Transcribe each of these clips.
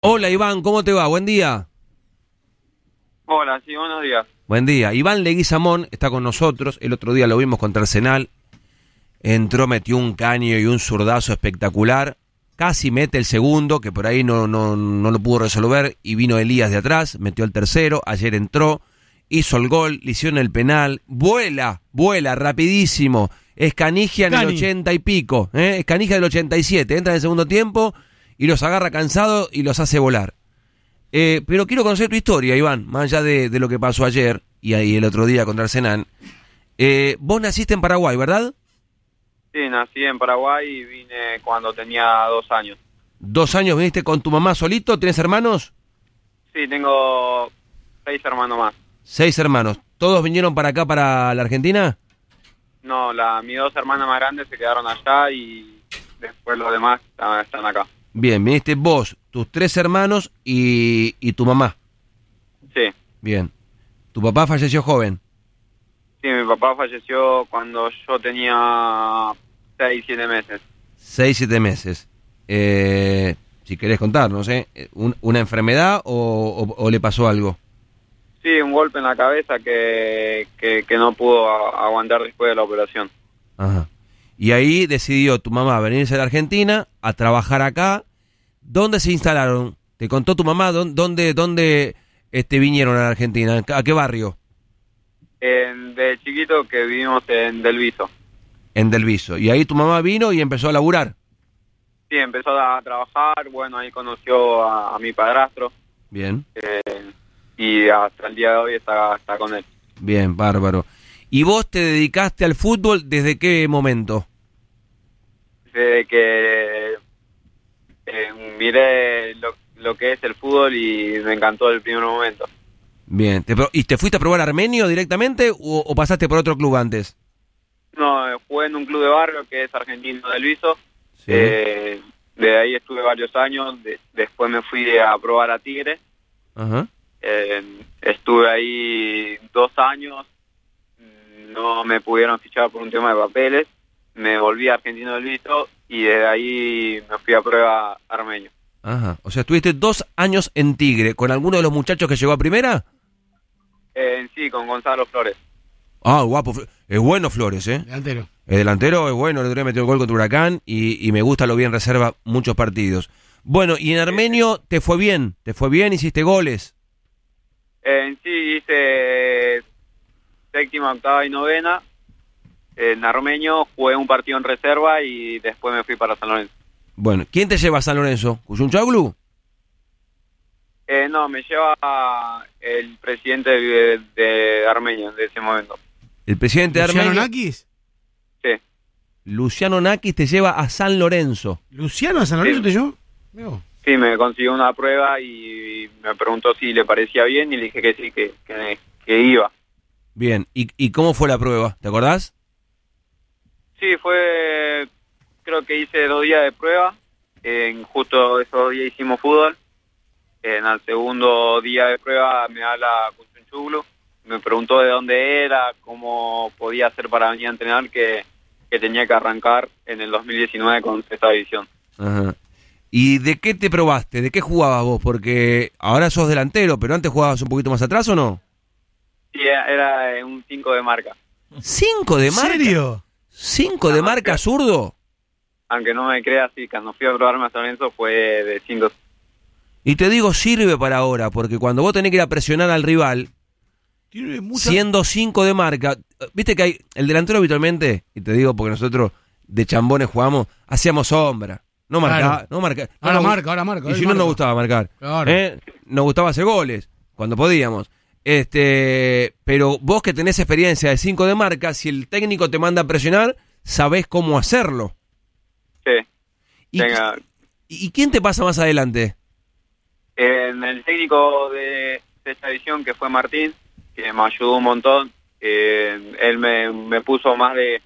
Hola Iván, ¿cómo te va? Buen día. Hola, sí, buenos días. Buen día. Iván Leguizamón está con nosotros. El otro día lo vimos contra Arsenal. Entró, metió un caño y un zurdazo espectacular. Casi mete el segundo, que por ahí no, lo pudo resolver. Y vino Elías de atrás, metió el tercero. Ayer entró, hizo el gol, le hicieron el penal. Vuela, vuela, rapidísimo. Escanija en el ochenta y pico. ¿eh? del ochenta y siete. Entra en el segundo tiempo y los agarra cansados y los hace volar. Eh, pero quiero conocer tu historia, Iván, más allá de, lo que pasó ayer y ahí el otro día contra Arsenal. Eh, vos naciste en Paraguay, ¿verdad? Sí, nací en Paraguay y vine cuando tenía dos años. ¿Dos años viniste con tu mamá solito? ¿Tienes hermanos? Sí, tengo seis hermanos más. Seis hermanos. ¿Todos vinieron para acá, para la Argentina? No, la, mis dos hermanas más grandes se quedaron allá y después los demás están acá. Bien, viniste vos, tus tres hermanos y, y tu mamá. Sí. Bien. ¿Tu papá falleció joven? Sí, mi papá falleció cuando yo tenía seis, siete meses. Seis, siete meses. Eh, si querés contarnos, no sé, ¿Una enfermedad o, le pasó algo? Sí, un golpe en la cabeza que, que, no pudo aguantar después de la operación. Ajá. Y ahí decidió tu mamá venirse a la Argentina a trabajar acá ¿Dónde se instalaron? ¿Te contó tu mamá dónde, dónde este, vinieron a la Argentina? ¿A qué barrio? En, de chiquito que vivimos en Delviso. En Delviso. Y ahí tu mamá vino y empezó a laburar. Sí, empezó a trabajar. Bueno, ahí conoció a, mi padrastro. Bien. Eh, y hasta el día de hoy está, está con él. Bien, bárbaro. ¿Y vos te dedicaste al fútbol desde qué momento? Desde que eh, miré lo, que es el fútbol y me encantó el primer momento. Bien, ¿y te fuiste a probar armenio directamente o, pasaste por otro club antes? No, eh, jugué en un club de barrio que es argentino de viso eh, de ahí estuve varios años, después me fui a probar a Tigre. Eh, estuve ahí dos años, no me pudieron fichar por un tema de papeles. Me volví a Argentino del viso y desde ahí me fui a prueba armenio. Ajá, o sea, estuviste dos años en Tigre, ¿con alguno de los muchachos que llegó a primera? Eh, sí, con Gonzalo Flores. Ah, guapo. Es bueno Flores, ¿eh? Delantero. El delantero es bueno, le metió gol contra Huracán y, me gusta lo bien reserva muchos partidos. Bueno, y en Armenio te fue bien, te fue bien, hiciste goles. Eh, sí, hice séptima, octava y novena en Armeño, jugué un partido en reserva y después me fui para San Lorenzo. Bueno, ¿quién te lleva a San Lorenzo? ¿Cuyunchoglu? Eh, no, me lleva el presidente de, Armeño de ese momento. ¿El presidente de Armeño? ¿Luciano Nakis? Sí. Luciano Nakis te lleva a San Lorenzo. ¿Luciano a San Lorenzo te llevó? Sí, me consiguió una prueba y me preguntó si le parecía bien y le dije que sí, que, que, iba. Bien, ¿Y, cómo fue la prueba? ¿Te acordás? Sí, fue, creo que hice dos días de prueba, en justo esos dos días hicimos fútbol, en el segundo día de prueba me habla Cuchunchuglu, me preguntó de dónde era, cómo podía hacer para venir a entrenar, que, tenía que arrancar en el 2019 con esta división. ¿Y de qué te probaste? ¿De qué jugabas vos? Porque ahora sos delantero, pero antes jugabas un poquito más atrás o no? Sí, era un 5 de marca. ¿Cinco de marca? serio? ¿Cinco de marca zurdo? Aunque no me creas, así cuando fui a probarme fue de cinco Y te digo, sirve para ahora, porque cuando vos tenés que ir a presionar al rival, siendo cinco de marca, viste que hay el delantero habitualmente, y te digo porque nosotros de chambones jugamos, hacíamos sombra. No marcaba, no marcaba. ahora marca, ahora marca. Y si no nos gustaba marcar, ¿eh? nos gustaba hacer goles, cuando podíamos. Este, pero vos que tenés experiencia de 5 de marca, si el técnico te manda a presionar, sabés cómo hacerlo. Sí. ¿Y, quién te pasa más adelante? En el técnico de, esta edición, que fue Martín, que me ayudó un montón. Eh, él me, me, puso más de,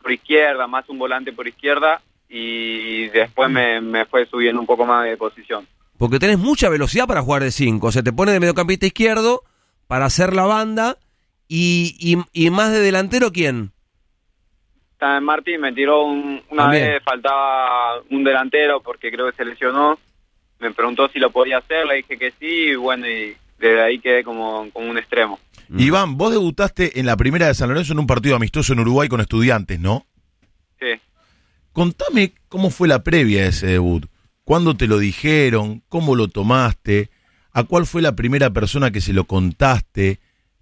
por izquierda, más un volante por izquierda, y después me fue subiendo un poco más de posición porque tenés mucha velocidad para jugar de cinco. O sea, te pone de mediocampista izquierdo para hacer la banda y, más de delantero, ¿quién? También Martín me tiró una vez, faltaba un delantero porque creo que se lesionó. Me preguntó si lo podía hacer, le dije que sí y bueno, y desde ahí quedé como, como un extremo. Mm. Iván, vos debutaste en la primera de San Lorenzo en un partido amistoso en Uruguay con estudiantes, ¿no? Sí. Contame cómo fue la previa de ese debut. ¿Cuándo te lo dijeron? ¿Cómo lo tomaste? ¿A cuál fue la primera persona que se lo contaste?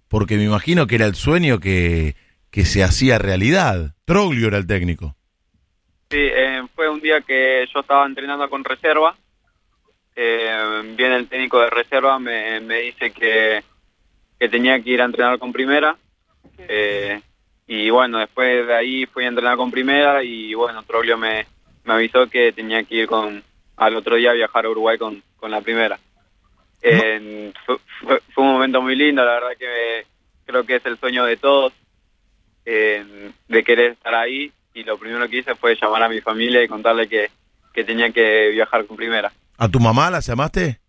Porque me imagino que era el sueño que, que se hacía realidad. Troglio era el técnico. Sí, eh, fue un día que yo estaba entrenando con reserva. Eh, viene el técnico de reserva, me, dice que, tenía que ir a entrenar con primera. Eh, y bueno, después de ahí fui a entrenar con primera y bueno, Troglio me avisó que tenía que ir con, al otro día viajar a Uruguay con, con la primera. fue, un momento muy lindo, la verdad que creo que es el sueño de todos, em, de querer estar ahí y lo primero que hice fue llamar a mi familia y contarle que, que tenía que viajar con primera. ¿A tu mamá la llamaste?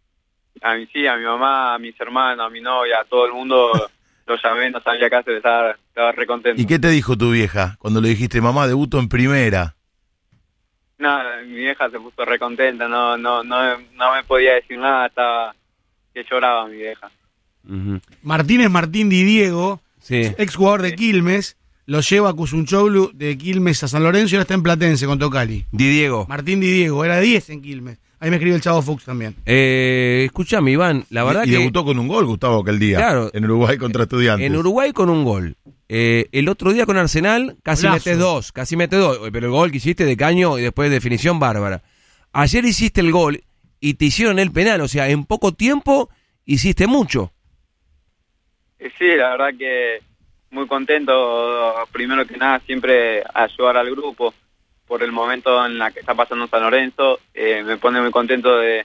A mí sí, a mi mamá, a mis hermanos, a mi novia, a todo el mundo lo llamé, no sabía casa estaba, estaba recontento. ¿Y qué te dijo tu vieja cuando le dijiste, mamá, debuto en primera? mi vieja se puso recontenta, no, no, no, no me podía decir nada, estaba que lloraba mi vieja. Martínez Martín Didiego, Diego, ex jugador de Quilmes, lo lleva a Cusunchoglu de Quilmes a San Lorenzo y ahora está en Platense con Tocali. Di Diego. Martín Di Diego, era 10 en Quilmes. Ahí me escribió el Chavo Fuchs también. Eh, escuchame, Iván, la verdad y, y debutó con un gol, Gustavo, aquel día. En Uruguay contra Estudiantes. En Uruguay con un gol. Eh, el otro día con Arsenal casi mete dos, casi metes dos, eh, pero el gol que hiciste de caño y después de definición bárbara. Ayer hiciste el gol y te hicieron el penal, o sea, en poco tiempo hiciste mucho. Eh, sí, la verdad que muy contento, primero que nada, siempre ayudar al grupo por el momento en la que está pasando San Lorenzo. me pone muy contento de,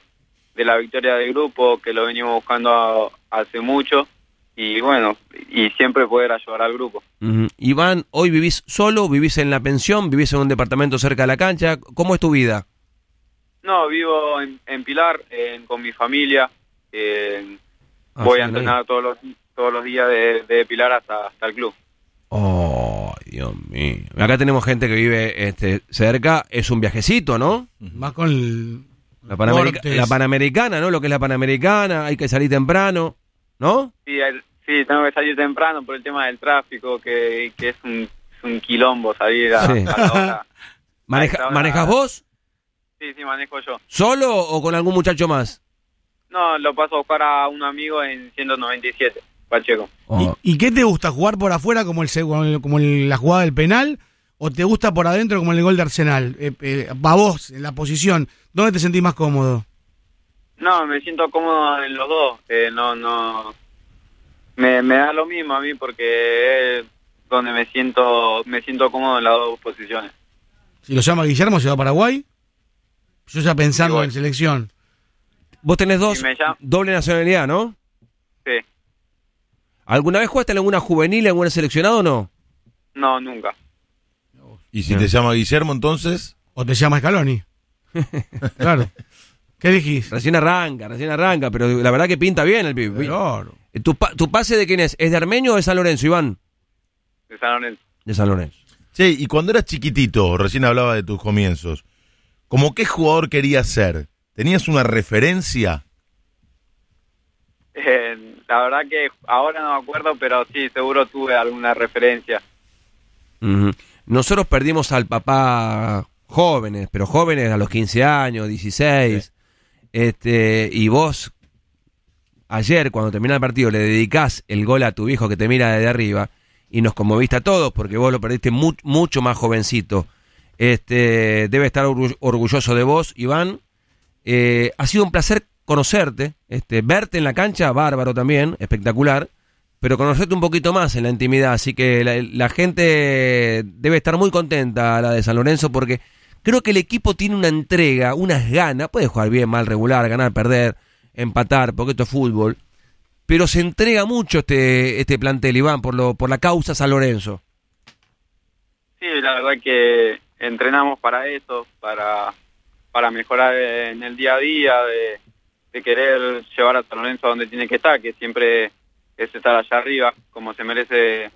de, la victoria del grupo, que lo venimos buscando hace mucho y bueno, y siempre poder ayudar al grupo. Iván, ¿hoy vivís solo? ¿Vivís en la pensión? ¿Vivís en un departamento cerca de la cancha? ¿Cómo es tu vida? No, vivo en, Pilar, con mi familia. Ah, voy a entrenar todos los, todos los días de, Pilar hasta, el club. Oh, Dios mío. Acá tenemos gente que vive este, cerca. Es un viajecito, ¿no? Más con la, Panamericana, ¿no? Lo que es la Panamericana. Hay que salir temprano, ¿no? Sí, el, Sí, tengo que salir temprano por el tema del tráfico, que, es, un, quilombo salir a, la hora. ¿Manejas vos? Sí, sí, manejo yo. ¿Solo o con algún muchacho más? No, lo paso a buscar a un amigo en 197, Pacheco. Oh. ¿Y, ¿Y, qué te gusta? ¿Jugar por afuera como, el, como la jugada del penal? ¿O te gusta por adentro como el gol de Arsenal? va eh, eh, vos, en la posición, ¿dónde te sentís más cómodo? No, me siento cómodo en los dos. Eh, no, no, me, me da lo mismo a mí porque es donde me siento me siento cómodo en las dos posiciones. Si lo llama Guillermo, se va a Paraguay. Yo ya pensando en selección. Vos tenés dos, doble nacionalidad, ¿no? Sí. ¿Alguna vez jugaste en alguna juvenil, en alguna seleccionado o no? No, nunca. ¿Y si te llama Guillermo entonces? ¿O te llama Scaloni? claro. ¿Qué dijiste? Recién arranca, recién arranca, pero la verdad que pinta bien el pibe. Claro. Eh, ¿Tu, pase de quién es? ¿Es de Armenio o de San Lorenzo, Iván? De San Lorenzo. De San Lorenzo. Sí, y cuando eras chiquitito, recién hablaba de tus comienzos, ¿como qué jugador querías ser? ¿Tenías una referencia? Eh, la verdad que ahora no me acuerdo, pero sí, seguro tuve alguna referencia. Nosotros perdimos al papá jóvenes, pero jóvenes a los 15 años, 16 este, y vos ayer cuando termina el partido le dedicás el gol a tu hijo que te mira desde arriba y nos conmoviste a todos porque vos lo perdiste mucho más jovencito. Este, debe estar orgulloso de vos, Iván. Eh, ha sido un placer conocerte, este, verte en la cancha, bárbaro también, espectacular, pero conocerte un poquito más en la intimidad. Así que la gente debe estar muy contenta, la de San Lorenzo, porque Creo que el equipo tiene una entrega, unas ganas. Puede jugar bien, mal, regular, ganar, perder, empatar, porque esto es fútbol. Pero se entrega mucho este, este plantel, Iván, por, lo, por la causa San Lorenzo. Sí, la verdad que entrenamos para eso, para, para mejorar en el día a día, de, querer llevar a San Lorenzo a donde tiene que estar, que siempre es estar allá arriba, como se merece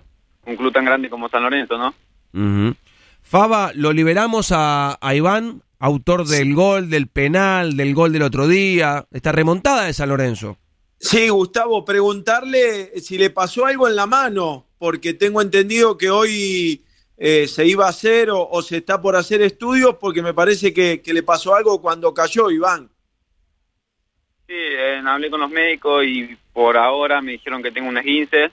un club tan grande como San Lorenzo, ¿no? Faba, lo liberamos a, Iván, autor del gol, del penal, del gol del otro día, esta remontada de San Lorenzo. Sí, Gustavo, preguntarle si le pasó algo en la mano, porque tengo entendido que hoy eh, se iba a hacer o, se está por hacer estudios, porque me parece que, le pasó algo cuando cayó Iván. Sí, hablé con los médicos y por ahora me dijeron que tengo un esguince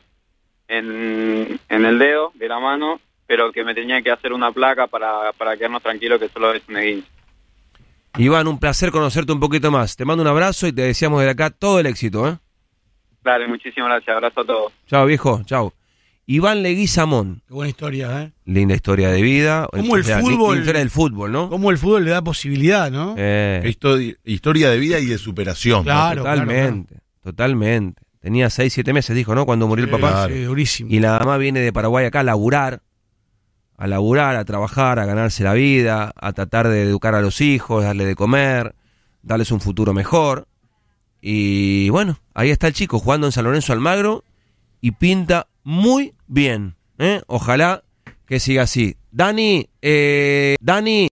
en el dedo de la mano pero que me tenía que hacer una placa para, quedarnos tranquilos que solo es un Iván, un placer conocerte un poquito más. Te mando un abrazo y te deseamos de acá todo el éxito. ¿eh? Dale, muchísimas gracias. Abrazo a todos. Chao, viejo. Chao. Iván Leguizamón. Qué buena historia, ¿eh? Linda historia de vida. Como el fútbol. ¿no? Como el fútbol le da posibilidad, ¿no? Eh. historia de vida y de superación. Claro, Totalmente, totalmente. Tenía 6, 7 meses, dijo, ¿no? Cuando murió el papá. Sí, durísimo. Y la mamá viene de Paraguay acá a laburar a laburar, a trabajar, a ganarse la vida, a tratar de educar a los hijos, darle de comer, darles un futuro mejor. Y bueno, ahí está el chico jugando en San Lorenzo Almagro y pinta muy bien. ¿eh? Ojalá que siga así. Dani, eh, Dani.